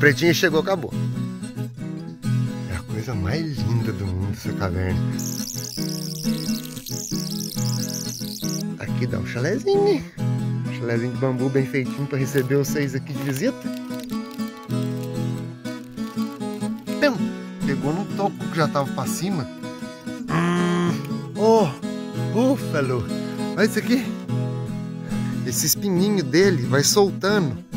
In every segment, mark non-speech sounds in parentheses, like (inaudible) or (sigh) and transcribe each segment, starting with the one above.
pretinha chegou, acabou. É a coisa mais linda do mundo essa caverna. Aqui dá um chalezinho, chalezinho de bambu bem feitinho para receber vocês aqui de visita. Pum! Pegou no toco que já tava para cima. Hum. Oh! Búfalo! Oh, Olha isso aqui! Esse espinhinho dele vai soltando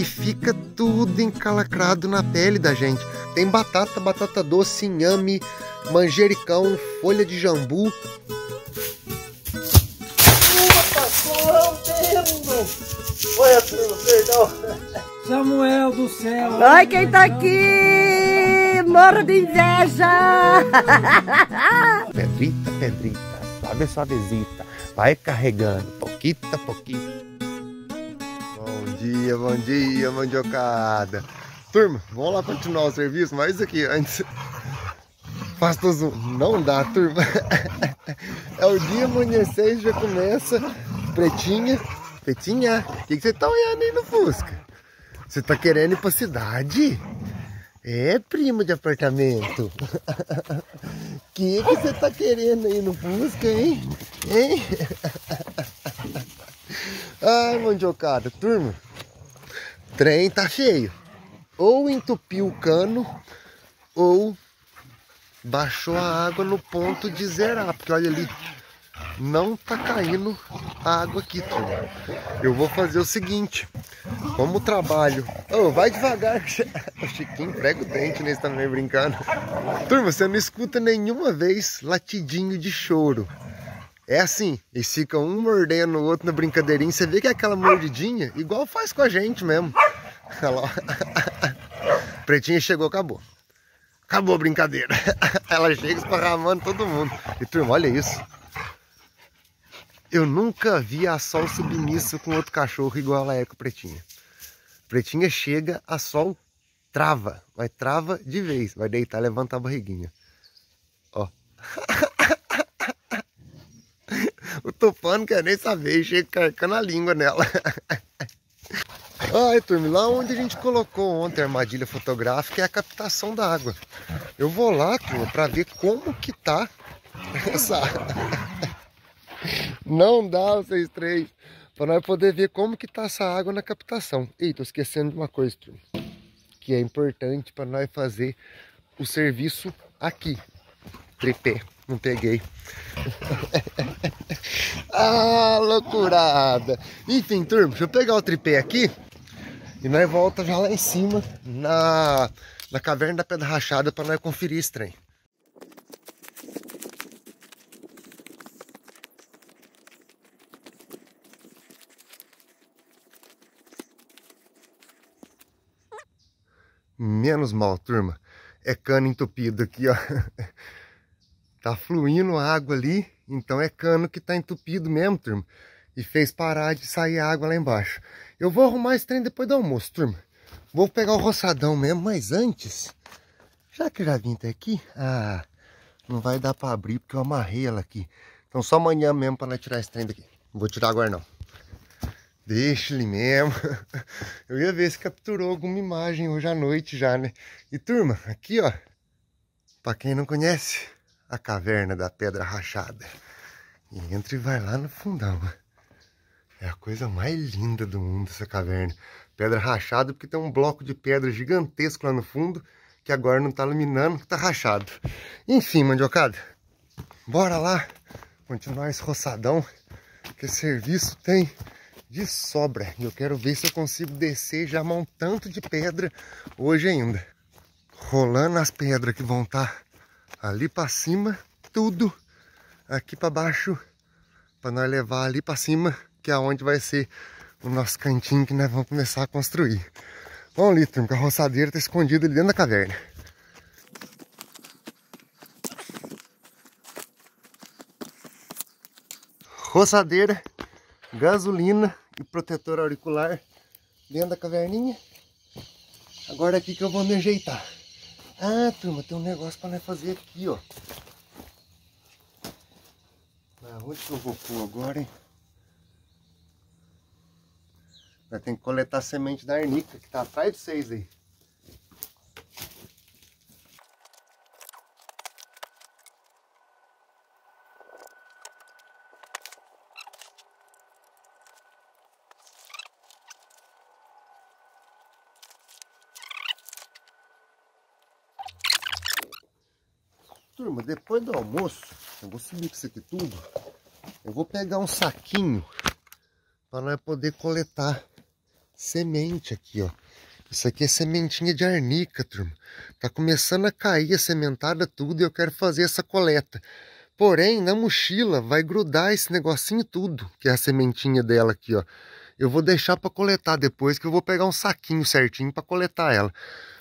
e fica tudo encalacrado na pele da gente. Tem batata, batata doce, inhame, manjericão, folha de jambu. Oi, Atrino, perdão. Samuel do céu. Ai, quem tá aqui? Moro de inveja. Pedrita, pedrita, suave, visita? Vai carregando, pouquita, pouquita. Bom dia, bom dia, mandiocada. Turma, vamos lá continuar o serviço, mas aqui, antes... Faço zoom. Não dá, turma. (laughs) É o dia amanhecer e já começa. Pretinha, Pretinha, o que, você tá olhando aí no Fusca? Você tá querendo ir pra cidade? É, primo de apartamento. O (laughs) que, que você tá querendo aí no Fusca, hein? Hein? (laughs) Ai, mandiocada, turma. Trem tá cheio. Ou entupiu o cano, ou baixou a água no ponto de zerar. Porque olha ali, não tá caindo a água aqui, turma. Eu vou fazer o seguinte. Como trabalho... Oh, vai devagar. O Chiquinho prega o dente nesse também brincando. Turma, você não escuta nenhuma vez latidinho de choro. É assim, eles ficam um mordendo o outro na brincadeirinha. Você vê que é aquela mordidinha, igual faz com a gente mesmo. Olha lá. (laughs) Pretinha chegou, acabou. Acabou a brincadeira. (laughs) Ela chega esparramando todo mundo. E turma, olha isso. Eu nunca vi a Sol submissa com outro cachorro igual ela é com a Pretinha. Pretinha chega, a Sol trava. Vai trava de vez. Vai deitar, levantar a barriguinha. Ó. (laughs) (laughs) o Tufano quer nem saber, chega carcando a língua nela. (laughs) Ai, turma, lá onde a gente colocou ontem a armadilha fotográfica é a captação da água. Eu vou lá, turma, para ver como que tá (laughs) essa Não dá, vocês três, para nós poder ver como que tá essa água na captação. Ei, tô esquecendo de uma coisa, turma, que é importante para nós fazer o serviço aqui, Tripé, não peguei. (laughs) ah, loucurada! Enfim, turma, deixa eu pegar o tripé aqui e nós volta já lá em cima na, na caverna da Pedra Rachada para nós conferir esse trem. Menos mal, turma. É cano entupido aqui, ó. (laughs) Tá fluindo água ali, então é cano que tá entupido mesmo, turma. E fez parar de sair água lá embaixo. Eu vou arrumar esse trem depois do almoço, turma. Vou pegar o roçadão mesmo, mas antes... Já que eu já vim até aqui... Ah, não vai dar pra abrir porque eu amarrei ela aqui. Então só amanhã mesmo pra não tirar esse trem daqui. Não vou tirar agora não. Deixa ele mesmo. (laughs) Eu ia ver se capturou alguma imagem hoje à noite já, né? E turma, aqui ó, para quem não conhece, a caverna da pedra rachada. E entra e vai lá no fundão. É a coisa mais linda do mundo essa caverna. Pedra rachada porque tem um bloco de pedra gigantesco lá no fundo que agora não tá iluminando, que tá rachado. Enfim, mandiocada, bora lá continuar esse roçadão que serviço tem de sobra. E eu quero ver se eu consigo descer já um tanto de pedra hoje ainda. Rolando as pedras que vão estar... Tá ali para cima, tudo aqui para baixo, para nós levar ali para cima, que é onde vai ser o nosso cantinho que nós vamos começar a construir. Vamos ali, turma, que a roçadeira tá escondida ali dentro da caverna. Roçadeira, gasolina e protetor auricular dentro da caverninha. Agora é aqui que eu vou me ajeitar. Ah, turma, tem um negócio para nós fazer aqui, ó. Mas onde que eu vou pôr agora, hein? Nós ter que coletar semente da arnica que tá atrás de vocês aí. depois do almoço, eu vou subir com isso aqui tudo, eu vou pegar um saquinho para nós poder coletar semente aqui, ó. Isso aqui é sementinha de arnica, turma. Tá começando a cair a é sementada tudo e eu quero fazer essa coleta. Porém, na mochila vai grudar esse negocinho tudo, que é a sementinha dela aqui, ó. Eu vou deixar para coletar depois, que eu vou pegar um saquinho certinho para coletar ela.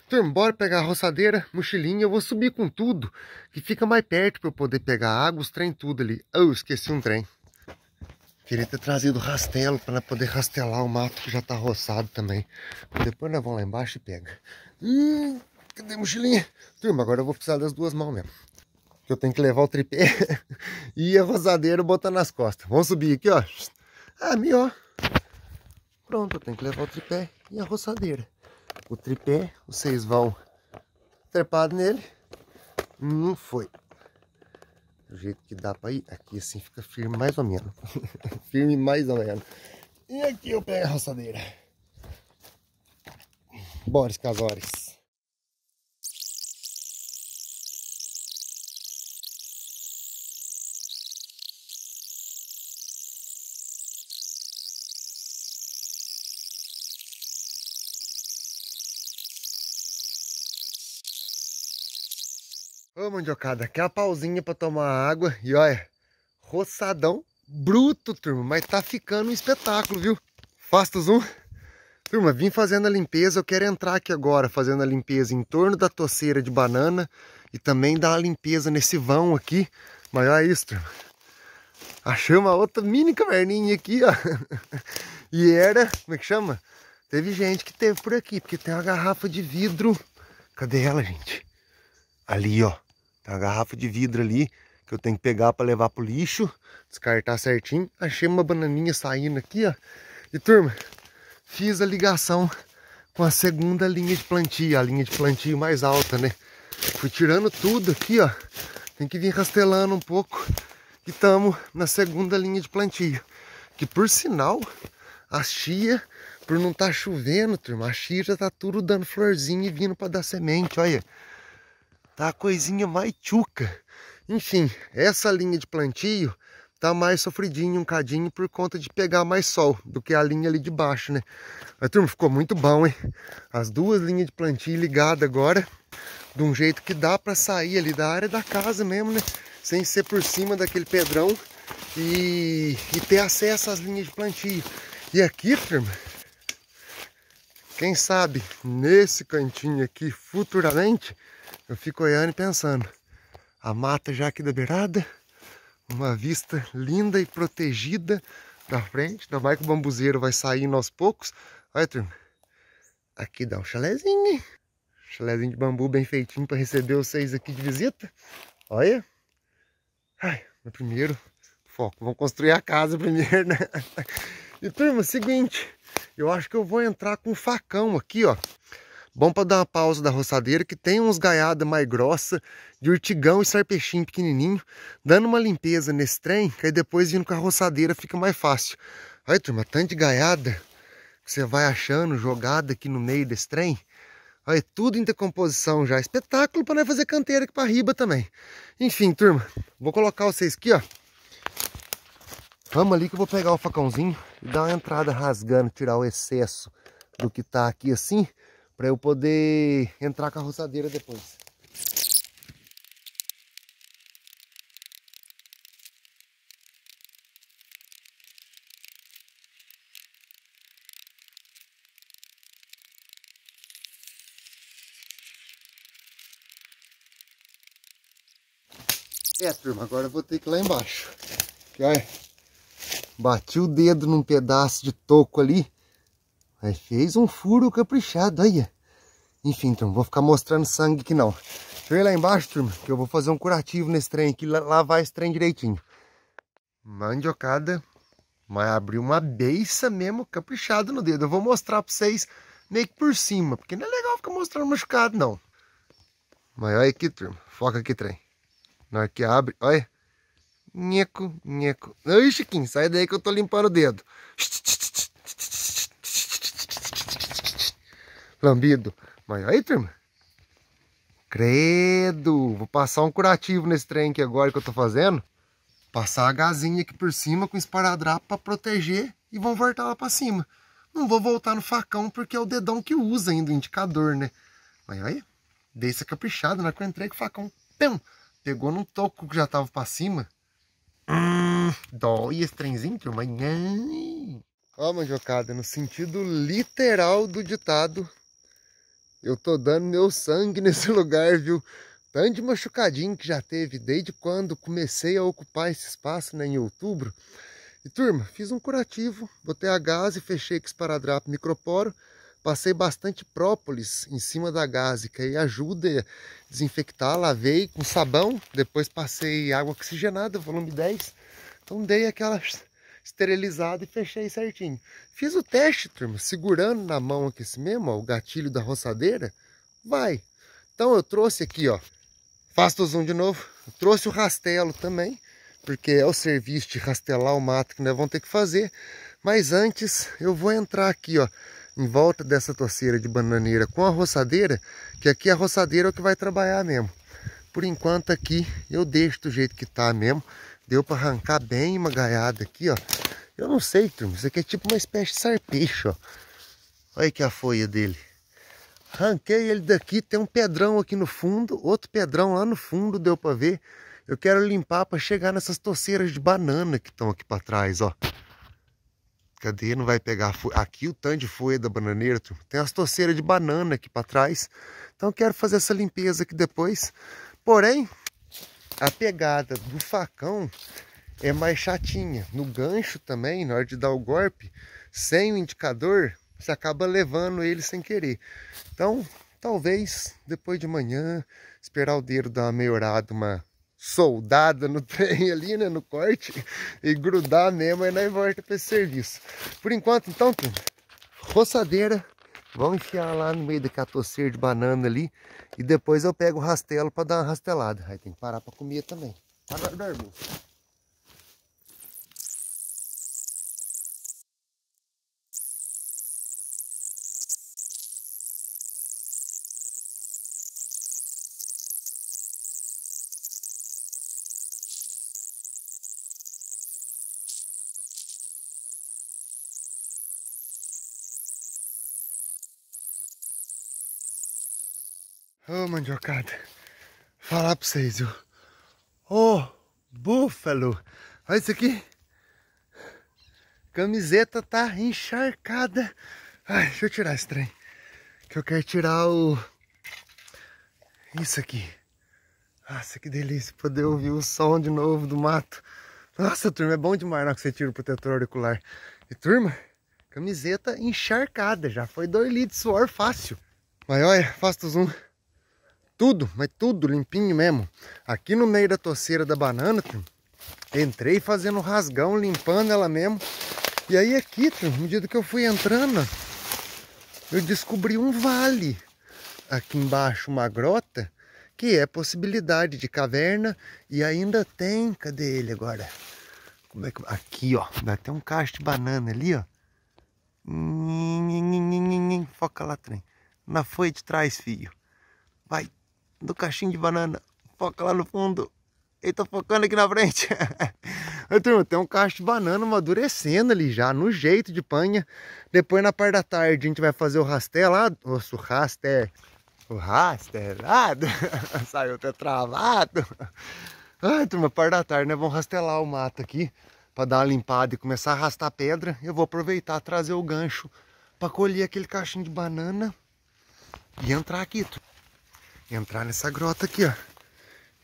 Tô embora pegar a roçadeira, mochilinha, eu vou subir com tudo, que fica mais perto para eu poder pegar água, os trem tudo ali. Oh, esqueci um trem. Queria ter trazido rastelo para poder rastelar o mato que já tá roçado também. Depois nós vamos lá embaixo e pega. Hum, cadê a mochilinha? Turma, agora eu vou precisar das duas mãos mesmo. Eu tenho que levar o tripé (laughs) e a roçadeira botar nas costas. Vamos subir aqui, ó. Ah, melhor. Pronto, eu tenho que levar o tripé e a roçadeira o tripé, vocês vão trepado nele. Não foi. Do jeito que dá para ir, aqui assim fica firme mais ou menos. (laughs) firme mais ou menos. E aqui eu pego a roçadeira. Boris Casores. Ô, mandiocada, aquela pausinha pra tomar água. E olha, roçadão bruto, turma. Mas tá ficando um espetáculo, viu? Faça zoom. Turma, vim fazendo a limpeza. Eu quero entrar aqui agora fazendo a limpeza em torno da toceira de banana. E também dar a limpeza nesse vão aqui. Mas olha isso, turma. Achei uma outra mini caverninha aqui, ó. (laughs) E era, como é que chama? Teve gente que teve por aqui, porque tem uma garrafa de vidro. Cadê ela, gente? Ali, ó. Tem uma garrafa de vidro ali que eu tenho que pegar para levar pro lixo, descartar certinho. Achei uma bananinha saindo aqui, ó. E turma, fiz a ligação com a segunda linha de plantio, a linha de plantio mais alta, né? Fui tirando tudo aqui, ó. Tem que vir rastelando um pouco. E estamos na segunda linha de plantio. Que por sinal, a chia, por não estar tá chovendo, turma, a chia já tá tudo dando florzinha e vindo para dar semente, olha. Tá a coisinha mais tchuca. Enfim, essa linha de plantio tá mais sofridinha um cadinho por conta de pegar mais sol do que a linha ali de baixo, né? Mas turma, ficou muito bom, hein? As duas linhas de plantio ligadas agora, de um jeito que dá para sair ali da área da casa mesmo, né? Sem ser por cima daquele pedrão e, e ter acesso às linhas de plantio. E aqui, turma, quem sabe nesse cantinho aqui futuramente eu fico olhando e pensando. A mata já aqui da beirada, uma vista linda e protegida da frente. Ainda mais que o bambuzeiro vai saindo aos poucos. Olha, turma. Aqui dá um chalezinho. Chalezinho de bambu bem feitinho para receber vocês aqui de visita. Olha. Ai, meu primeiro foco. Vamos construir a casa primeiro, né? (laughs) E turma, é seguinte, eu acho que eu vou entrar com um facão aqui, ó. Bom para dar uma pausa da roçadeira, que tem uns gaiada mais grossa, de urtigão e sarpeixinho pequenininho, dando uma limpeza nesse trem, que aí depois vindo com a roçadeira fica mais fácil. Aí, turma, tanto de gaiada que você vai achando jogada aqui no meio desse trem. Aí, tudo em decomposição já. Espetáculo para nós fazer canteira aqui para riba também. Enfim, turma, vou colocar vocês aqui, ó. Vamos ali que eu vou pegar o facãozinho e dar uma entrada rasgando, tirar o excesso do que tá aqui assim para eu poder entrar com a roçadeira depois. É, turma, agora eu vou ter que ir lá embaixo. Bati o dedo num pedaço de toco ali. Mas fez um furo caprichado, olha. Enfim, então, vou ficar mostrando sangue aqui não. Deixa eu ir lá embaixo, turma, que eu vou fazer um curativo nesse trem aqui, lavar esse trem direitinho. Mandiocada, mas abriu uma beiça mesmo caprichada no dedo. Eu vou mostrar pra vocês meio que por cima, porque não é legal ficar mostrando machucado, não. Mas olha aqui, turma, foca aqui, trem. Na hora que abre, olha. Nheco, nheco. Ixi, Chiquinho, sai daí que eu tô limpando o dedo. Tch, lambido. Mas aí, turma. Credo! Vou passar um curativo nesse trem aqui agora que eu tô fazendo. Passar a gazinha aqui por cima com esparadrapo para proteger e vão voltar lá para cima. Não vou voltar no facão porque é o dedão que usa ainda o indicador, né? Mas aí, dei essa caprichada, na né? que eu entrei com o facão, pum, pegou num toco que já tava para cima. Hum, dói esse trenzinho, turma. Ó, manjocada, no sentido literal do ditado, eu tô dando meu sangue (laughs) nesse lugar, viu? Tanto de machucadinho que já teve desde quando comecei a ocupar esse espaço né, em outubro. E turma, fiz um curativo, botei a gase, fechei com esparadrapo microporo, passei bastante própolis em cima da gase, que aí ajuda a desinfectar, lavei com sabão, depois passei água oxigenada, volume 10. Então dei aquelas esterilizado e fechei certinho. Fiz o teste, turma, segurando na mão aqui esse mesmo, ó, o gatilho da roçadeira, vai. Então eu trouxe aqui, ó, faço o zoom de novo, eu trouxe o rastelo também, porque é o serviço de rastelar o mato que nós vamos ter que fazer. Mas antes eu vou entrar aqui, ó, em volta dessa torceira de bananeira com a roçadeira, que aqui a roçadeira é o que vai trabalhar mesmo. Por enquanto aqui eu deixo do jeito que tá mesmo. Deu para arrancar bem uma gaiada aqui, ó. Eu não sei, turma. Isso aqui é tipo uma espécie de sarpeixo, ó. Olha aqui a folha dele. Ranquei ele daqui, tem um pedrão aqui no fundo, outro pedrão lá no fundo, deu para ver. Eu quero limpar para chegar nessas toceiras de banana que estão aqui para trás, ó. Cadê? Não vai pegar Aqui o tanto de folha da bananeira, turma. Tem as toceiras de banana aqui para trás. Então quero fazer essa limpeza aqui depois. Porém, a pegada do facão é mais chatinha. No gancho também, na hora de dar o golpe, sem o indicador, você acaba levando ele sem querer. Então, talvez depois de manhã, esperar o dedo dar uma melhorada, uma soldada no (laughs) trem ali, né, no corte, e grudar mesmo, aí nós volta para esse serviço. Por enquanto, então, roçadeira, vamos enfiar lá no meio daquela catoceira de banana ali, e depois eu pego o rastelo para dar uma rastelada. Aí tem que parar para comer também. Agora dormiu. Ô oh, mandiocada, falar pra vocês, viu? Ô, oh, búfalo, olha isso aqui. Camiseta tá encharcada. Ai, deixa eu tirar esse trem. Que eu quero tirar o... Isso aqui. Nossa, que delícia poder ouvir o som de novo do mato. Nossa, turma, é bom demais não que você tira o protetor auricular. E turma, camiseta encharcada. Já foi 2 litros de suor fácil. Mas olha, faça o zoom. Tudo, mas tudo limpinho mesmo. Aqui no meio da toceira da banana, tio, entrei fazendo rasgão, limpando ela mesmo. E aí aqui, tio, no que eu fui entrando, eu descobri um vale. Aqui embaixo uma grota, que é possibilidade de caverna. E ainda tem, cadê ele agora? Como é que... Aqui, ó, dá até um cacho de banana ali, ó. Foca lá, trem. Na folha de trás, filho. Vai do caixinho de banana. Foca lá no fundo. Ele tá focando aqui na frente. (laughs) Turma, tem um cacho de banana amadurecendo ali já, no jeito de panha. Depois, na parte da tarde, a gente vai fazer o rasté lá. Nossa, o rasté. O é rasterado. (laughs) Saiu até travado. Ai, turma, parte da tarde, né? Vamos rastelar o mato aqui para dar uma limpada e começar a arrastar pedra. Eu vou aproveitar trazer o gancho para colher aquele cachinho de banana e entrar aqui. Turma entrar nessa grota aqui, ó.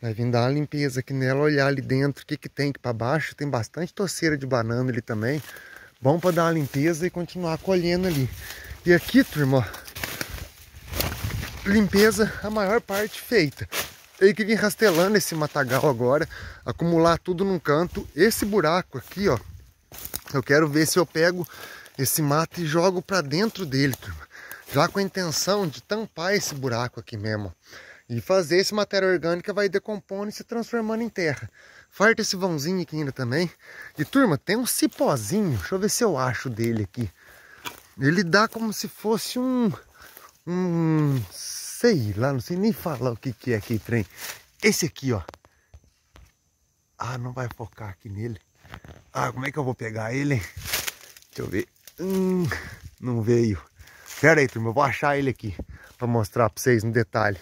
Vai vir dar uma limpeza aqui nela, olhar ali dentro o que, que tem aqui para baixo. Tem bastante torceira de banana ali também. Bom para dar uma limpeza e continuar colhendo ali. E aqui, turma, ó, limpeza a maior parte feita. Tem que vir rastelando esse matagal agora, acumular tudo num canto. Esse buraco aqui, ó, eu quero ver se eu pego esse mato e jogo para dentro dele, turma já com a intenção de tampar esse buraco aqui mesmo. E fazer esse matéria orgânica vai decompondo e se transformando em terra. Farta esse vãozinho aqui ainda também. E turma, tem um cipózinho, deixa eu ver se eu acho dele aqui. Ele dá como se fosse um... um sei lá, não sei nem falar o que, que é aquele trem. Esse aqui, ó. Ah, não vai focar aqui nele. Ah, como é que eu vou pegar ele? Deixa eu ver. Hum, não veio. Pera aí, turma, eu vou achar ele aqui para mostrar para vocês no detalhe.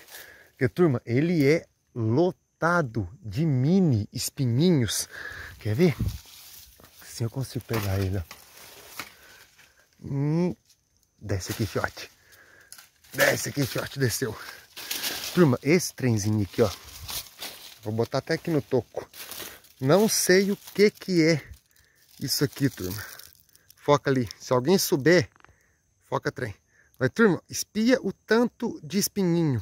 Porque, turma, ele é lotado de mini espininhos. Quer ver? Assim eu consigo pegar ele, ó. Hum, desce aqui, fiote. Desce aqui, fiote, desceu. Turma, esse trenzinho aqui, ó. Vou botar até aqui no toco. Não sei o que que é isso aqui, turma. Foca ali. Se alguém souber, foca trem. Mas, turma, espia o tanto de espinhinho.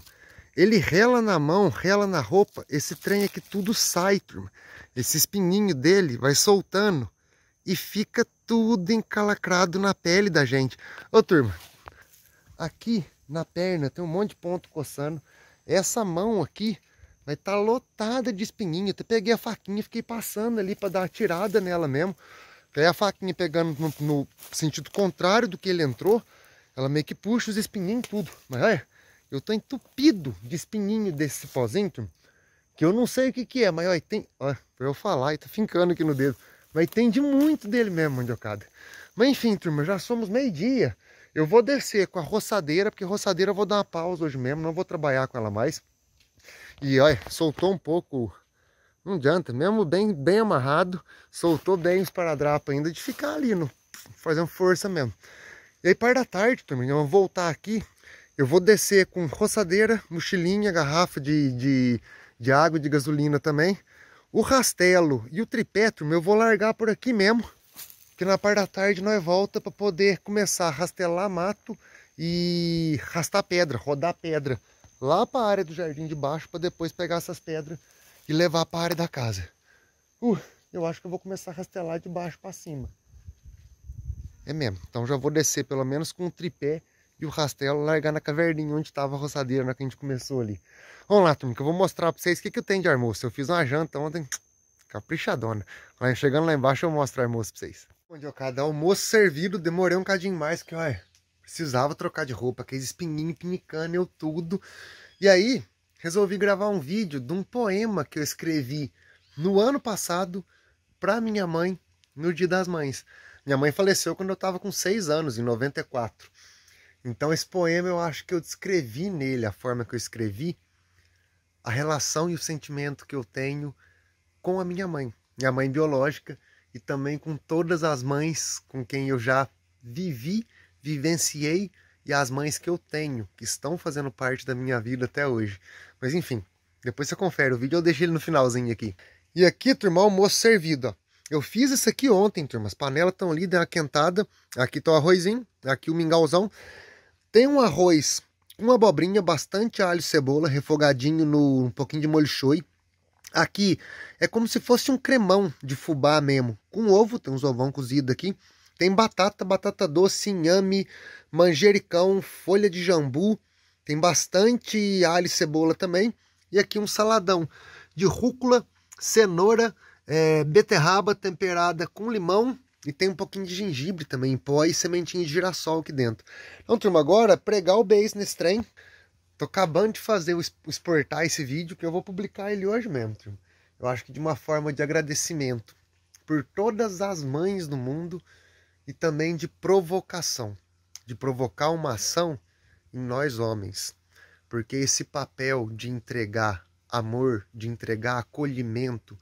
Ele rela na mão, rela na roupa. Esse trem aqui é tudo sai, turma. Esse espinhinho dele vai soltando e fica tudo encalacrado na pele da gente. Ô, turma, aqui na perna tem um monte de ponto coçando. Essa mão aqui vai estar tá lotada de espinhinho. Eu até peguei a faquinha fiquei passando ali para dar uma tirada nela mesmo. Aí a faquinha pegando no, no sentido contrário do que ele entrou. Ela meio que puxa os espinhinhos tudo. Mas olha, eu tô entupido de espinhinho desse pozinho, que eu não sei o que que é, mas olha, tem, olha, pra eu falar, e tá fincando aqui no dedo. Mas tem de muito dele mesmo, mandiocada. Mas enfim, turma, já somos meio-dia. Eu vou descer com a roçadeira, porque roçadeira eu vou dar uma pausa hoje mesmo, não vou trabalhar com ela mais. E olha, soltou um pouco, não adianta, mesmo bem, bem amarrado, soltou bem os paradrapos ainda de ficar ali, no, fazendo força mesmo. E aí par da tarde também, eu né? vou voltar aqui, eu vou descer com roçadeira, mochilinha, garrafa de, de, de água e de gasolina também. O rastelo e o tripétrio eu vou largar por aqui mesmo, que na parte da tarde nós volta para poder começar a rastelar mato e rastar pedra, rodar pedra lá para a área do jardim de baixo para depois pegar essas pedras e levar para a área da casa. Uh, eu acho que eu vou começar a rastelar de baixo para cima. É mesmo. Então já vou descer pelo menos com o tripé e o rastelo largar na caverninha onde estava a roçadeira na que a gente começou ali. Vamos lá, turma, que eu vou mostrar para vocês o que, que eu tenho de almoço. Eu fiz uma janta ontem caprichadona. Lá, chegando lá embaixo eu mostro o almoço pra vocês. Bom dia, cada almoço servido, demorei um cadinho mais, que olha, precisava trocar de roupa, aqueles espinguinhos pinicando, eu tudo. E aí, resolvi gravar um vídeo de um poema que eu escrevi no ano passado pra minha mãe, no Dia das Mães. Minha mãe faleceu quando eu estava com seis anos, em 94. Então esse poema eu acho que eu descrevi nele, a forma que eu escrevi, a relação e o sentimento que eu tenho com a minha mãe, minha mãe biológica e também com todas as mães com quem eu já vivi, vivenciei e as mães que eu tenho, que estão fazendo parte da minha vida até hoje. Mas enfim, depois você confere o vídeo, eu deixo ele no finalzinho aqui. E aqui, turma, almoço servido, ó. Eu fiz isso aqui ontem, turma. As panelas estão ali, deu quentada. Aqui está o arrozinho, aqui o mingauzão. Tem um arroz com abobrinha, bastante alho e cebola, refogadinho no um pouquinho de molho shoyu. Aqui é como se fosse um cremão de fubá mesmo, com ovo, tem uns ovão cozido aqui. Tem batata, batata doce, inhame, manjericão, folha de jambu. Tem bastante alho e cebola também. E aqui um saladão de rúcula, cenoura, é, beterraba temperada com limão e tem um pouquinho de gengibre também em pó e sementinha de girassol aqui dentro. Então, turma, agora pregar o beise nesse trem. Tô acabando de fazer exportar esse vídeo que eu vou publicar ele hoje mesmo, turma. Eu acho que de uma forma de agradecimento por todas as mães do mundo e também de provocação, de provocar uma ação em nós homens. Porque esse papel de entregar amor, de entregar acolhimento,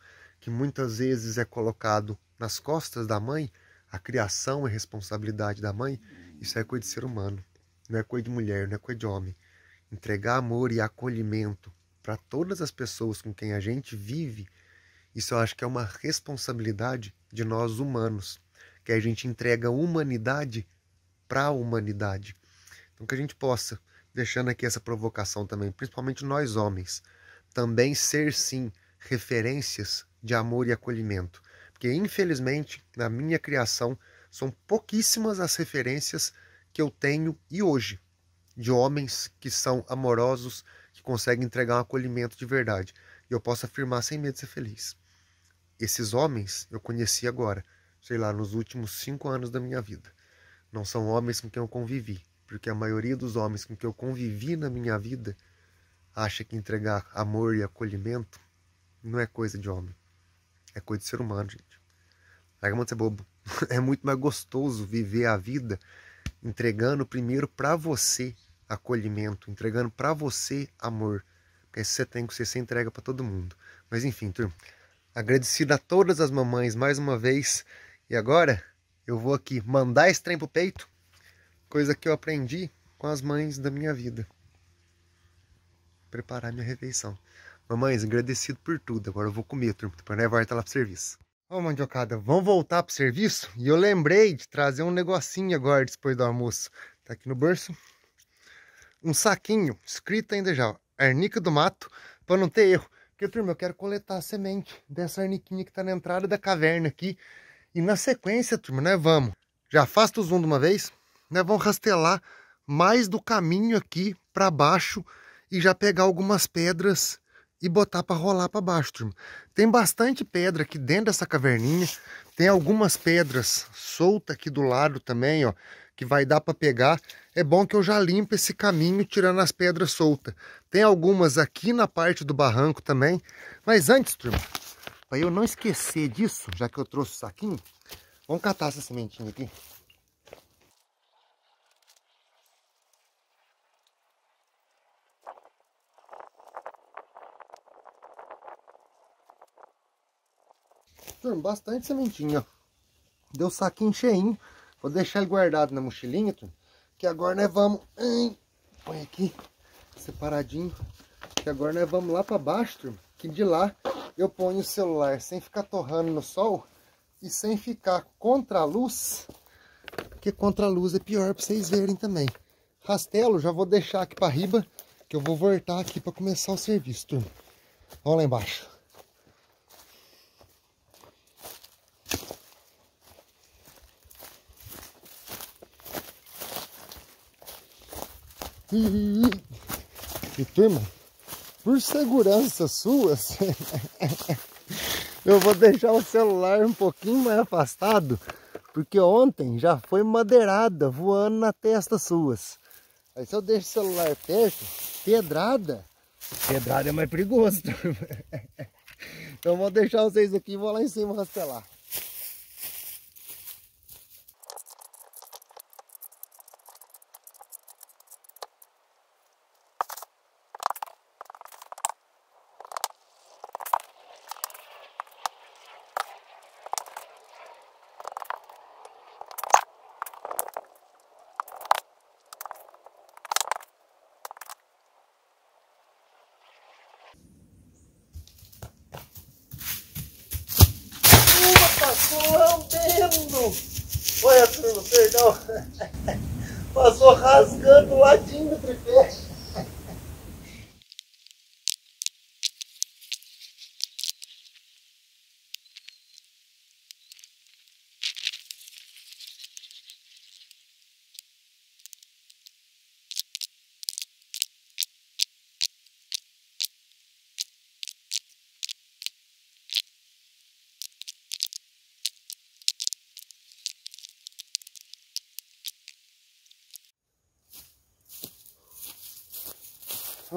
que muitas vezes é colocado nas costas da mãe, a criação é responsabilidade da mãe, isso é coisa de ser humano, não é coisa de mulher, não é coisa de homem. Entregar amor e acolhimento para todas as pessoas com quem a gente vive, isso eu acho que é uma responsabilidade de nós humanos, que a gente entrega humanidade para a humanidade. Então que a gente possa, deixando aqui essa provocação também, principalmente nós homens, também ser sim referências de amor e acolhimento. Porque, infelizmente, na minha criação, são pouquíssimas as referências que eu tenho e hoje de homens que são amorosos, que conseguem entregar um acolhimento de verdade. E eu posso afirmar sem medo de ser feliz. Esses homens eu conheci agora, sei lá, nos últimos cinco anos da minha vida. Não são homens com quem eu convivi, porque a maioria dos homens com quem eu convivi na minha vida acha que entregar amor e acolhimento não é coisa de homem. É coisa de ser humano, gente. Larga mão de ser bobo. (laughs) É muito mais gostoso viver a vida entregando primeiro para você acolhimento, entregando para você amor. Porque você tem que você se entrega para todo mundo. Mas enfim, turma. Agradecido a todas as mamães mais uma vez. E agora eu vou aqui mandar esse trem pro peito. Coisa que eu aprendi com as mães da minha vida. Preparar minha refeição. Mamãe, agradecido por tudo. Agora eu vou comer, turma. Depois nós volta lá pro serviço. Ô, oh, mandiocada, vamos voltar pro serviço? E eu lembrei de trazer um negocinho agora, depois do almoço. Tá aqui no bolso. Um saquinho, escrito ainda já, ó. Arnica do mato, pra não ter erro. Porque, turma, eu quero coletar a semente dessa arniquinha que tá na entrada da caverna aqui. E na sequência, turma, nós vamos. Já afasta o zoom de uma vez. Nós vamos rastelar mais do caminho aqui para baixo e já pegar algumas pedras e botar para rolar para baixo, turma. Tem bastante pedra aqui dentro dessa caverninha. Tem algumas pedras soltas aqui do lado também, ó, que vai dar para pegar. É bom que eu já limpo esse caminho tirando as pedras soltas. Tem algumas aqui na parte do barranco também. Mas antes, turma, para eu não esquecer disso, já que eu trouxe o saquinho, vamos catar essa sementinha aqui. turma, bastante sementinha. Deu um saquinho cheinho. Vou deixar ele guardado na mochilinha, turma. Que agora nós vamos... Hein, põe aqui, separadinho. Que agora nós vamos lá para baixo, turma. Que de lá eu ponho o celular sem ficar torrando no sol. E sem ficar contra a luz. Porque contra a luz é pior para vocês verem também. Rastelo, já vou deixar aqui para riba. Que eu vou voltar aqui para começar o serviço, turma. lá embaixo. E turma, por segurança suas, (laughs) eu vou deixar o celular um pouquinho mais afastado, porque ontem já foi madeirada voando na testa suas. Aí se eu deixo o celular perto, pedrada. Pedrada é mais perigoso, (laughs) turma. Então vou deixar vocês aqui e vou lá em cima rastelar.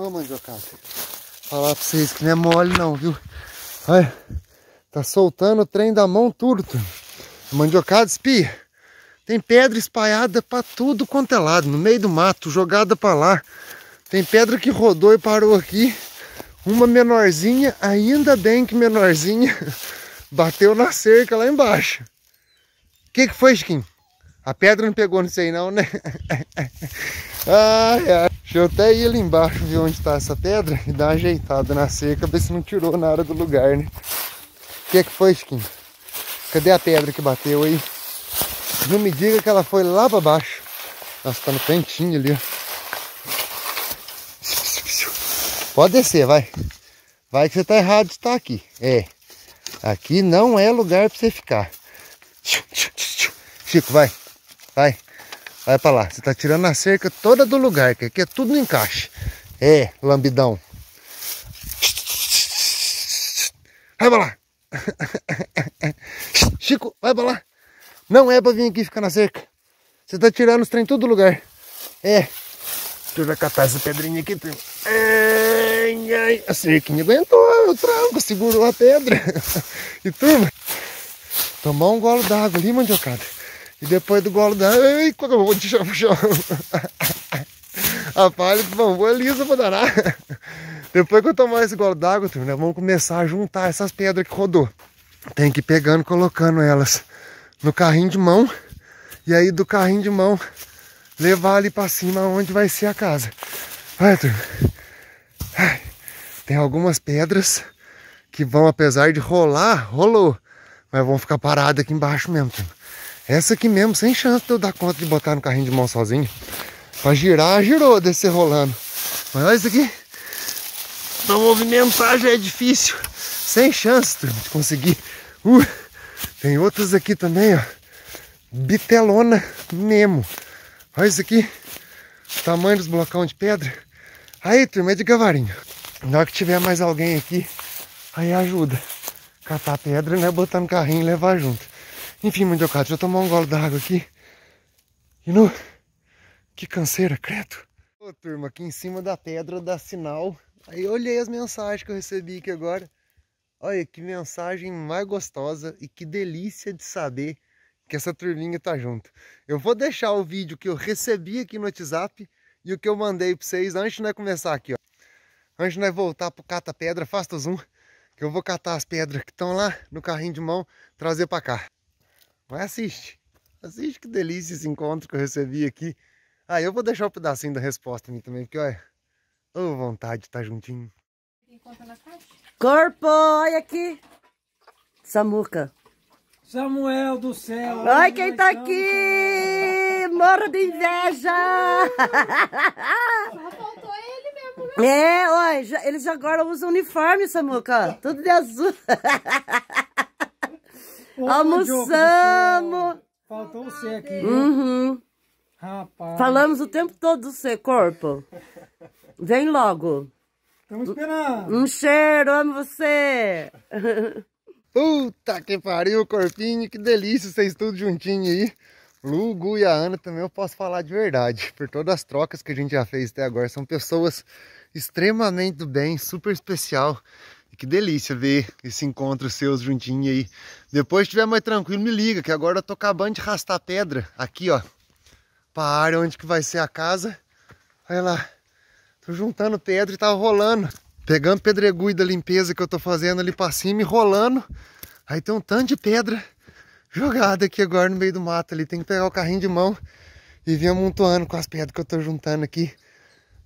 Ô, mandiocada. Falar pra vocês que não é mole não, viu? Olha, tá soltando o trem da mão tudo, turma. Mandiocada espia. Tem pedra espalhada pra tudo quanto é lado, no meio do mato, jogada pra lá. Tem pedra que rodou e parou aqui. Uma menorzinha, ainda bem que menorzinha, (laughs) bateu na cerca lá embaixo. O que, que foi, Chiquinho? A pedra não pegou nisso aí não, né? (laughs) ai, ai. Deixa eu até ir ali embaixo ver onde está essa pedra e dar uma ajeitada na cerca, ver se não tirou nada do lugar, né? O que, é que foi, Skin? Cadê a pedra que bateu aí? Não me diga que ela foi lá para baixo. Nossa, tá no cantinho ali, ó. Pode descer, vai. Vai que você tá errado de estar aqui. É. Aqui não é lugar para você ficar. Chico, vai. Vai. Vai pra lá. Você tá tirando a cerca toda do lugar, que aqui é tudo no encaixe. É, lambidão. Vai pra lá. (laughs) Chico, vai pra lá. Não é pra vir aqui ficar na cerca. Você tá tirando os trem tudo do lugar. É. Deixa eu catar essa pedrinha aqui, primo. Ai, ai. A cerquinha aguentou o tranco, segurou a pedra. (laughs) E turma, tomar um golo d'água ali, mandiocada. E depois do golo da. Ei, quando eu vou te chamo, chamo. A palha do é lisa pra danar. Depois que eu tomar esse golo d'água, né, vamos começar a juntar essas pedras que rodou. Tem que ir pegando, colocando elas no carrinho de mão. E aí do carrinho de mão levar ali pra cima onde vai ser a casa. Vai, turma. tem algumas pedras que vão, apesar de rolar, rolou. Mas vão ficar paradas aqui embaixo mesmo, turma. Essa aqui mesmo, sem chance de eu dar conta de botar no carrinho de mão sozinho. Pra girar, girou, descer rolando. Mas olha isso aqui. Pra movimentar já é difícil. Sem chance turma, de conseguir. Uh, tem outras aqui também, ó. Bitelona mesmo. Olha isso aqui. O tamanho dos blocão de pedra. Aí, turma, é de gavarinho. Na hora que tiver mais alguém aqui, aí ajuda. Catar pedra, né? Botar no carrinho e levar junto. Enfim, mundiocato, já tomou um gole d'água aqui. E no Que canseira, credo. Ô, turma, aqui em cima da pedra dá sinal. Aí eu olhei as mensagens que eu recebi aqui agora. Olha, que mensagem mais gostosa e que delícia de saber que essa turminha tá junto. Eu vou deixar o vídeo que eu recebi aqui no WhatsApp e o que eu mandei para vocês antes de nós começar aqui, ó. Antes de nós voltar pro cata pedra, faça o zoom, que eu vou catar as pedras que estão lá no carrinho de mão, trazer para cá. Vai assiste. Assiste que delícia esse encontro que eu recebi aqui. Ah, eu vou deixar o um pedacinho da resposta em mim também, porque olha. Ô, oh, vontade de estar tá juntinho. Encontra na Corpo, olha aqui. Samuca. Samuel do céu. Olha quem tá aqui. Moro de inveja. Só faltou ele mesmo, né? É, olha, eles agora usam uniforme, Samuca. Tudo de azul. (laughs) Almoçamos. É- Faltou aqui. Uhum. Rapaz. Falamos o tempo todo do seu corpo. Vem logo. Estamos esperando. Um cheiro, amo você. (laughs) Puta que pariu, corpinho. Que delícia vocês tudo juntinho aí. Lugo e a Ana também eu posso falar de verdade. Por todas as trocas que a gente já fez até agora. São pessoas extremamente do bem, super especial. E que delícia ver esse encontro seus juntinho aí. Depois estiver mais tranquilo, me liga, que agora eu tô acabando de rastar pedra aqui, ó. Pra área onde que vai ser a casa. Olha lá. Tô juntando pedra e tava rolando. Pegando pedregulho da limpeza que eu tô fazendo ali pra cima e rolando. Aí tem um tanto de pedra jogada aqui agora no meio do mato ali. Tem que pegar o carrinho de mão e vir amontoando com as pedras que eu tô juntando aqui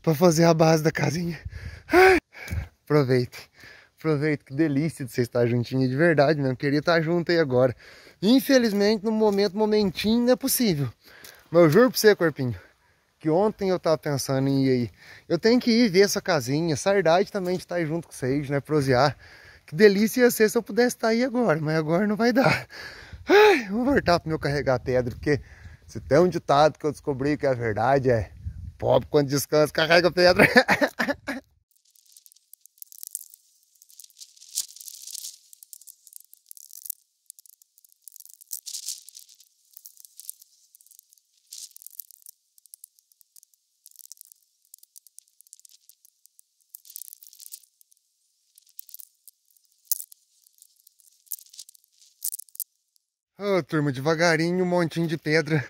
pra fazer a base da casinha. Aproveita. aproveite. Aproveito, que delícia de você estar juntinho de verdade mesmo. Queria estar junto aí agora. Infelizmente, no momento, momentinho, não é possível. Mas eu juro pra você, corpinho, que ontem eu tava pensando em ir aí. Eu tenho que ir ver essa casinha. Saudade também de estar junto com vocês, né? Prosear. Que delícia ia ser se eu pudesse estar aí agora, mas agora não vai dar. Ai, vou voltar pro meu carregar pedra, porque se tem um ditado que eu descobri que é verdade, é pobre quando descansa, carrega pedra. (laughs) turma, devagarinho um montinho de pedra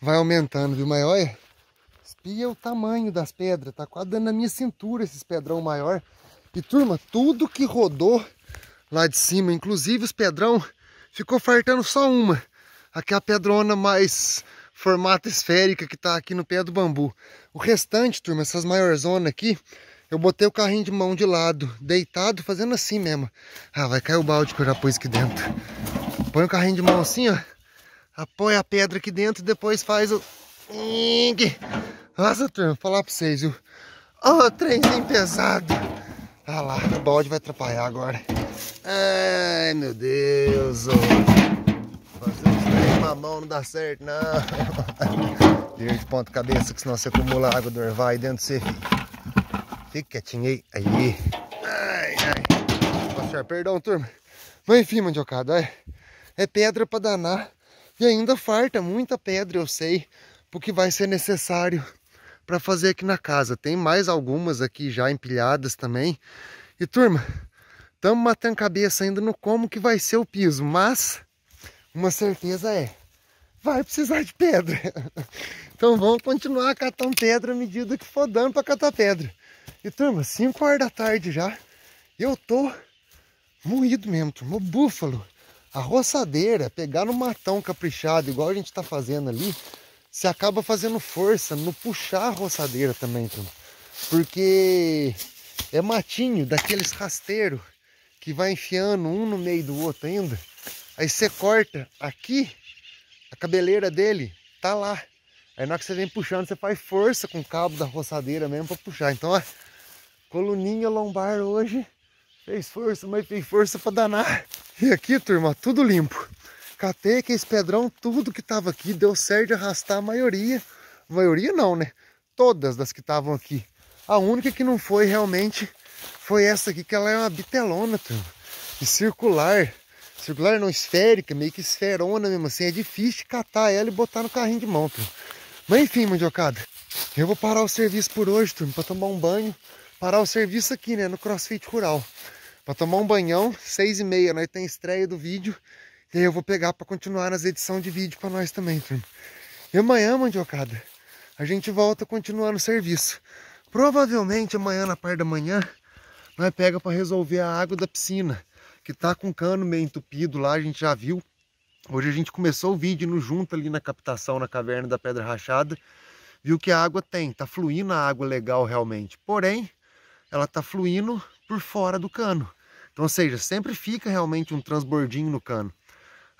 vai aumentando, viu? Mas olha, espia o tamanho das pedras, tá quase dando na minha cintura esses pedrão maior. E turma, tudo que rodou lá de cima, inclusive os pedrão, ficou fartando só uma. Aqui a pedrona mais formato esférica que tá aqui no pé do bambu. O restante, turma, essas maiorzonas aqui, eu botei o carrinho de mão de lado, deitado, fazendo assim mesmo. Ah, vai cair o balde que eu já pus aqui dentro. Põe o carrinho de mão assim, ó. Apoia a pedra aqui dentro e depois faz o... Nossa, turma, vou falar pra vocês, viu? Ó, oh, bem pesado. Ah lá, o balde vai atrapalhar agora. Ai, meu Deus. Oh. Fazer isso daí com a mão não dá certo, não. Vira (laughs) de ponta cabeça, que senão você acumula água do orvalho aí dentro de você. Fica quietinho aí. Aí. Ai, ai. Nossa, perdão, turma. Mas enfim, mandiocada, é é pedra para danar. E ainda farta muita pedra, eu sei, porque vai ser necessário para fazer aqui na casa. Tem mais algumas aqui já empilhadas também. E turma, estamos matando cabeça ainda no como que vai ser o piso, mas uma certeza é, vai precisar de pedra. (laughs) então vamos continuar catando pedra à medida que for dando para catar pedra. E turma, 5 horas da tarde já, eu tô moído mesmo, turma, búfalo. A roçadeira, pegar no matão caprichado, igual a gente está fazendo ali, você acaba fazendo força no puxar a roçadeira também, turma. Porque é matinho daqueles rasteiros que vai enfiando um no meio do outro ainda. Aí você corta aqui, a cabeleira dele tá lá. Aí na hora que você vem puxando, você faz força com o cabo da roçadeira mesmo para puxar. Então, ó, coluninha lombar hoje fez força, mas fez força para danar. E aqui, turma, tudo limpo. Catei que esse pedrão, tudo que tava aqui, deu certo de arrastar a maioria. A maioria não, né? Todas das que estavam aqui. A única que não foi realmente foi essa aqui, que ela é uma bitelona, turma. E circular. Circular não esférica, meio que esferona mesmo assim. É difícil catar ela e botar no carrinho de mão, turma. Mas enfim, mandiocada. Eu vou parar o serviço por hoje, turma, pra tomar um banho. Parar o serviço aqui, né? No CrossFit Rural para tomar um banhão, seis e meia, nós né? tem estreia do vídeo. E aí eu vou pegar para continuar nas edições de vídeo para nós também, turma. E amanhã, mandiocada, a gente volta a continuar no serviço. Provavelmente amanhã, na parte da manhã, nós pega para resolver a água da piscina, que tá com cano meio entupido lá, a gente já viu. Hoje a gente começou o vídeo no junto ali na captação na caverna da Pedra Rachada, viu que a água tem, tá fluindo a água legal realmente. Porém, ela tá fluindo por fora do cano. Então, ou seja, sempre fica realmente um transbordinho no cano.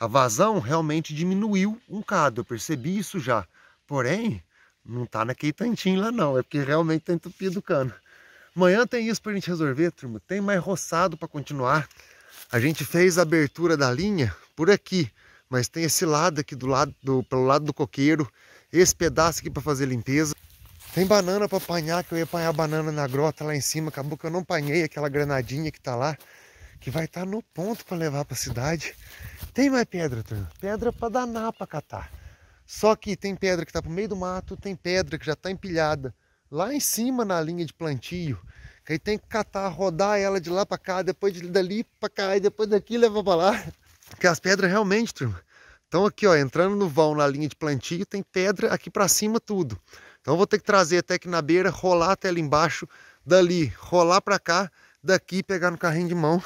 A vazão realmente diminuiu um bocado, eu percebi isso já. Porém, não está naquele tantinho lá não, é porque realmente está entupido o cano. Amanhã tem isso para a gente resolver, turma. Tem mais roçado para continuar. A gente fez a abertura da linha por aqui, mas tem esse lado aqui do lado do, pelo lado do coqueiro, esse pedaço aqui para fazer limpeza. Tem banana para apanhar, que eu ia apanhar banana na grota lá em cima, acabou que eu não apanhei aquela granadinha que está lá que vai estar tá no ponto para levar para a cidade. Tem mais pedra, turma. Pedra para danar para catar. Só que tem pedra que está para meio do mato, tem pedra que já está empilhada lá em cima na linha de plantio. Que aí tem que catar, rodar ela de lá para cá, depois de, dali para cá e depois daqui levar para lá. Porque as pedras realmente, turma, estão aqui, ó, entrando no vão na linha de plantio, tem pedra aqui para cima tudo. Então vou ter que trazer até aqui na beira, rolar até ali embaixo, dali rolar para cá, daqui pegar no carrinho de mão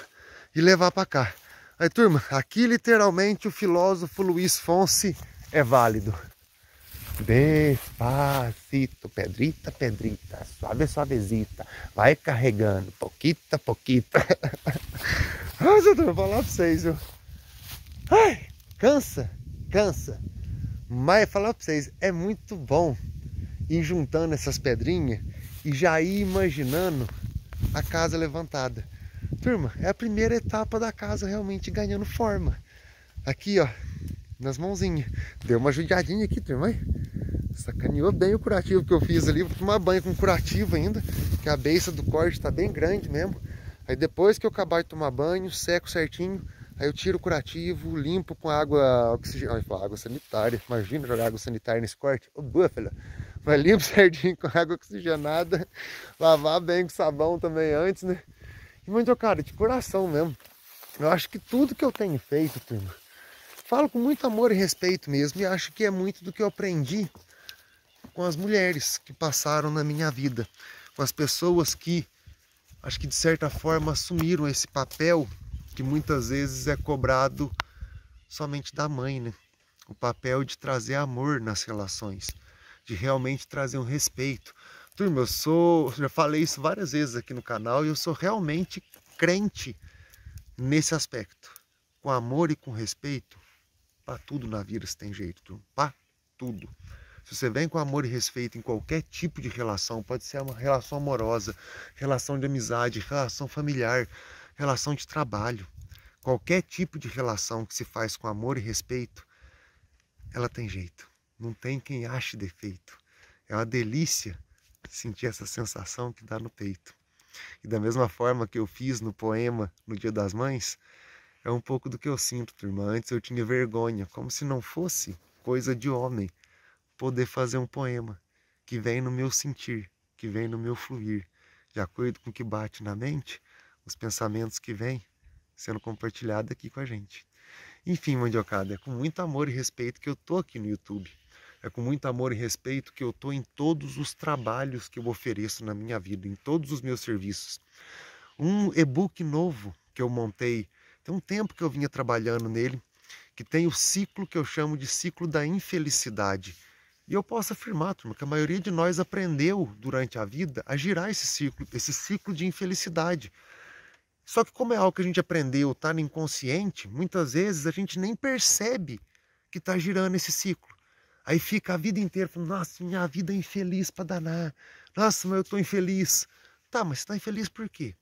e levar para cá. Aí, turma, aqui literalmente o filósofo Luiz Fonse é válido. Despacito, pedrita, pedrita, suave, suavezita, vai carregando, pouquita, pouquita. (laughs) Mas eu vou falar pra vocês, viu? Ai, cansa, cansa. Mas falar pra vocês, é muito bom ir juntando essas pedrinhas e já ir imaginando a casa levantada. Turma, é a primeira etapa da casa realmente ganhando forma. Aqui, ó, nas mãozinhas. Deu uma judiadinha aqui, turma. Sacaneou bem o curativo que eu fiz ali. Vou tomar banho com curativo ainda, que a beça do corte está bem grande mesmo. Aí depois que eu acabar de tomar banho, seco certinho, aí eu tiro o curativo, limpo com água oxigenada, água sanitária. Imagina jogar água sanitária nesse corte. Ô, búfalo! Mas limpo (laughs) certinho com água oxigenada, lavar bem com sabão também antes, né? Muito, cara, de coração mesmo. Eu acho que tudo que eu tenho feito, turma, falo com muito amor e respeito mesmo. E acho que é muito do que eu aprendi com as mulheres que passaram na minha vida, com as pessoas que, acho que de certa forma, assumiram esse papel que muitas vezes é cobrado somente da mãe, né? O papel de trazer amor nas relações, de realmente trazer um respeito, Turma, eu sou, já falei isso várias vezes aqui no canal e eu sou realmente crente nesse aspecto. Com amor e com respeito, para tudo na vida se tem jeito, turma, Pra tudo. Se você vem com amor e respeito em qualquer tipo de relação, pode ser uma relação amorosa, relação de amizade, relação familiar, relação de trabalho, qualquer tipo de relação que se faz com amor e respeito, ela tem jeito. Não tem quem ache defeito. É uma delícia sentir essa sensação que dá no peito. E da mesma forma que eu fiz no poema no Dia das Mães, é um pouco do que eu sinto, turma. Antes eu tinha vergonha, como se não fosse coisa de homem poder fazer um poema que vem no meu sentir, que vem no meu fluir, de acordo com o que bate na mente, os pensamentos que vêm sendo compartilhados aqui com a gente. Enfim, Mandiocada, é com muito amor e respeito que eu tô aqui no YouTube. É com muito amor e respeito que eu estou em todos os trabalhos que eu ofereço na minha vida, em todos os meus serviços. Um e-book novo que eu montei, tem um tempo que eu vinha trabalhando nele, que tem o ciclo que eu chamo de ciclo da infelicidade. E eu posso afirmar, turma, que a maioria de nós aprendeu durante a vida a girar esse ciclo, esse ciclo de infelicidade. Só que como é algo que a gente aprendeu, está no inconsciente, muitas vezes a gente nem percebe que está girando esse ciclo. Aí fica a vida inteira falando, nossa, minha vida é infeliz para danar. Nossa, mas eu estou infeliz. Tá, mas você está infeliz por quê?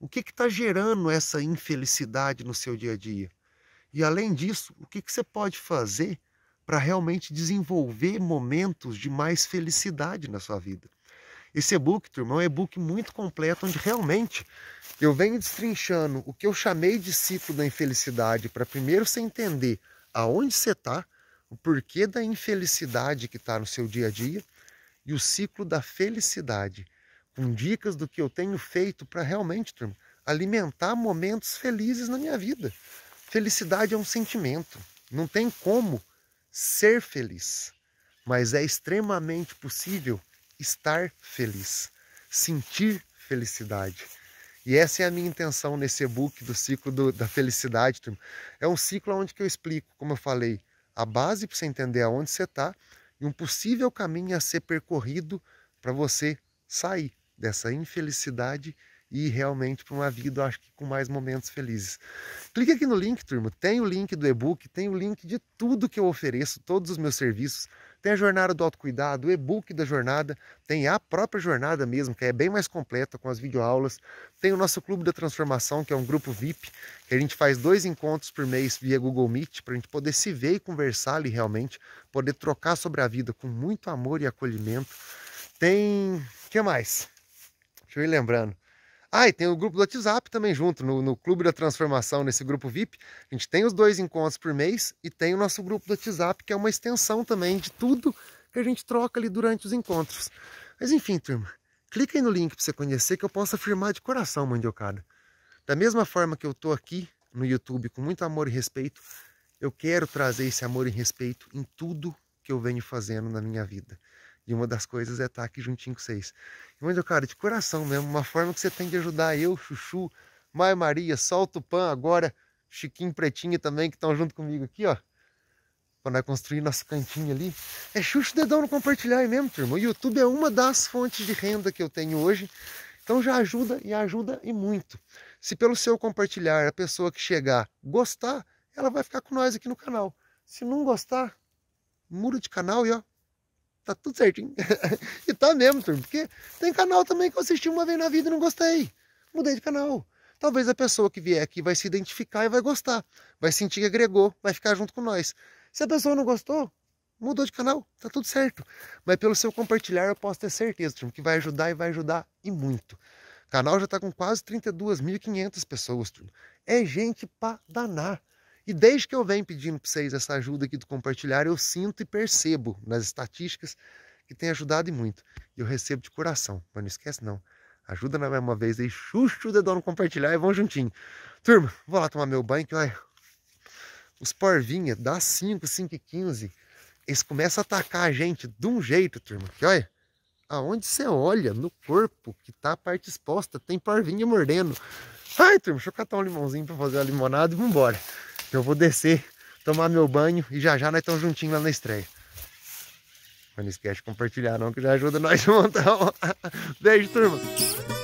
O que está gerando essa infelicidade no seu dia a dia? E além disso, o que, que você pode fazer para realmente desenvolver momentos de mais felicidade na sua vida? Esse e-book, turma, é um e-book muito completo, onde realmente eu venho destrinchando o que eu chamei de ciclo da infelicidade, para primeiro você entender aonde você está, o porquê da infelicidade que está no seu dia a dia e o ciclo da felicidade, com dicas do que eu tenho feito para realmente, turma, alimentar momentos felizes na minha vida. Felicidade é um sentimento, não tem como ser feliz, mas é extremamente possível estar feliz, sentir felicidade. E essa é a minha intenção nesse e-book do ciclo do, da felicidade, turma. É um ciclo onde eu explico, como eu falei, a base para você entender aonde você está e um possível caminho a ser percorrido para você sair dessa infelicidade e realmente para uma vida, acho que com mais momentos felizes. Clique aqui no link, turma. Tem o link do e-book, tem o link de tudo que eu ofereço, todos os meus serviços. Tem a jornada do autocuidado, o e-book da jornada, tem a própria jornada mesmo, que é bem mais completa com as videoaulas. Tem o nosso Clube da Transformação, que é um grupo VIP, que a gente faz dois encontros por mês via Google Meet, para a gente poder se ver e conversar ali realmente, poder trocar sobre a vida com muito amor e acolhimento. Tem. O que mais? Deixa eu ir lembrando. Ah, e tem o grupo do WhatsApp também junto, no, no Clube da Transformação, nesse grupo VIP. A gente tem os dois encontros por mês e tem o nosso grupo do WhatsApp, que é uma extensão também de tudo que a gente troca ali durante os encontros. Mas enfim, turma, clica aí no link para você conhecer que eu posso afirmar de coração, Mandiocada. Da mesma forma que eu estou aqui no YouTube com muito amor e respeito, eu quero trazer esse amor e respeito em tudo que eu venho fazendo na minha vida. E uma das coisas é estar tá aqui juntinho com vocês. E, mas, cara, de coração mesmo, uma forma que você tem de ajudar eu, Chuchu, Mai Maria, o Tupã agora, Chiquinho Pretinho também, que estão junto comigo aqui, ó. Pra nós construir nosso cantinho ali. É Xuxa dedão no compartilhar aí é mesmo, turma. O YouTube é uma das fontes de renda que eu tenho hoje. Então já ajuda e ajuda e muito. Se pelo seu compartilhar a pessoa que chegar gostar, ela vai ficar com nós aqui no canal. Se não gostar, muda de canal e ó, tá tudo certinho. (laughs) e tá mesmo, turma, porque tem canal também que eu assisti uma vez na vida e não gostei. Mudei de canal. Talvez a pessoa que vier aqui vai se identificar e vai gostar. Vai sentir que agregou, vai ficar junto com nós. Se a pessoa não gostou, mudou de canal, tá tudo certo. Mas pelo seu compartilhar eu posso ter certeza, turma, que vai ajudar e vai ajudar e muito. O canal já tá com quase 32.500 pessoas, turma. É gente pra danar. E desde que eu venho pedindo para vocês essa ajuda aqui do compartilhar, eu sinto e percebo nas estatísticas que tem ajudado e muito. E eu recebo de coração, mas não esquece não. Ajuda na mesma vez aí, chuchu o dedão no compartilhar e vão juntinho. Turma, vou lá tomar meu banho que olha, os porvinha dá 5, 5 e 15. Eles começam a atacar a gente de um jeito, turma, que olha aonde você olha no corpo que tá a parte exposta, tem porvinha mordendo. Ai, turma, deixa eu catar um limãozinho para fazer a limonada e vambora. Eu vou descer, tomar meu banho e já já nós estamos juntinhos lá na estreia. Mas não esquece de compartilhar não, que já ajuda nós a montar. (laughs) Beijo, turma!